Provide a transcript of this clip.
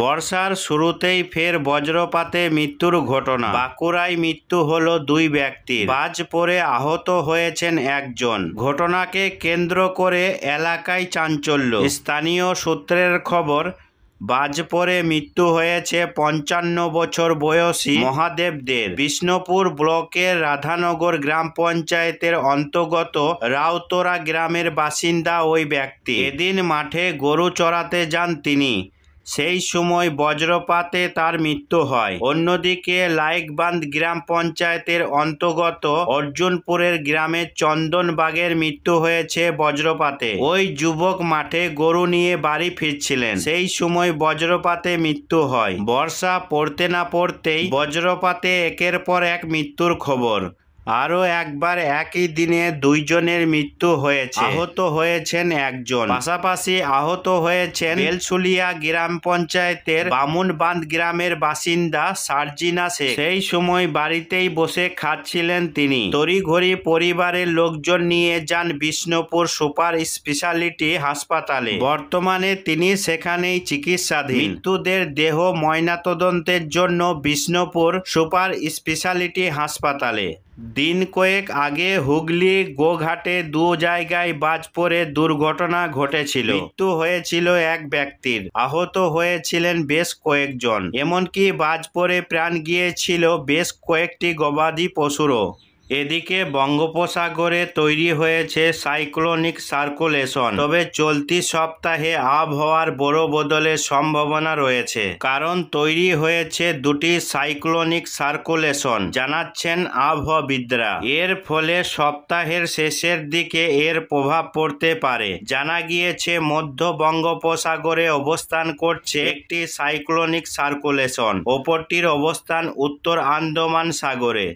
বর্ষার শুরুতেই ফের বজ্রপাতে মৃত্যুর ঘটনা বাঁকুড়ায় মৃত্যু হলো দুই ব্যক্তি বাজ পরে আহত হয়েছেন একজন ঘটনাকে কেন্দ্র করে এলাকায় চাঞ্চল্য স্থানীয় সূত্রের খবর বাজ পরে মৃত্যু হয়েছে পঞ্চান্ন বছর বয়সী মহাদেবদের বিষ্ণুপুর ব্লকের রাধানগর গ্রাম পঞ্চায়েতের অন্তর্গত রাউতরা গ্রামের বাসিন্দা ওই ব্যক্তি এদিন মাঠে গরু চড়াতে যান তিনি সেই সময় বজ্রপাতে তার মৃত্যু হয় অন্যদিকে লাইকবান্ধ গ্রাম পঞ্চায়েতের অন্তর্গত অর্জুনপুরের গ্রামে চন্দনবাগের মৃত্যু হয়েছে বজ্রপাতে ওই যুবক মাঠে গরু নিয়ে বাড়ি ফিরছিলেন সেই সময় বজ্রপাতে মৃত্যু হয় বর্ষা পড়তে না পড়তেই বজ্রপাতে একের পর এক মৃত্যুর খবর আরও একবার একই দিনে দুইজনের মৃত্যু হয়েছে আহত হয়েছেন একজন পাশাপাশি আহত হয়েছেন বেলসুলিয়া গ্রাম পঞ্চায়েতের বামুনবান্ধ গ্রামের বাসিন্দা সার্জিনা শেখ সেই সময় বাড়িতেই বসে খাচ্ছিলেন তিনি তড়িঘড়ি পরিবারের লোকজন নিয়ে যান বিষ্ণুপুর সুপার স্পেশালিটি হাসপাতালে বর্তমানে তিনি সেখানেই চিকিৎসাধীন মৃত্যুদের দেহ ময়নাতদন্তের জন্য বিষ্ণুপুর সুপার স্পেশালিটি হাসপাতালে দিন কয়েক আগে হুগলি গোঘাটে দু জায়গায় বাজ পড়ে দুর্ঘটনা ঘটেছিল মৃত্যু হয়েছিল এক ব্যক্তির আহত হয়েছিলেন বেশ কয়েকজন এমনকি বাজ পড়ে প্রাণ গিয়েছিল বেশ কয়েকটি গবাদি পশুরও এদিকে বঙ্গোপসাগরে তৈরি হয়েছে সাইক্লোনিক সার্কুলেশন তবে চলতি সপ্তাহে আবহাওয়ার বড় বদলের সম্ভাবনা রয়েছে কারণ তৈরি হয়েছে দুটি সাইক্লোনিক সার্কুলেশন জানাচ্ছেন আবহাওয়াবিদরা এর ফলে সপ্তাহের শেষের দিকে এর প্রভাব পড়তে পারে জানা গিয়েছে মধ্য বঙ্গোপসাগরে অবস্থান করছে একটি সাইক্লোনিক সার্কুলেশন ওপরটির অবস্থান উত্তর আন্দামান সাগরে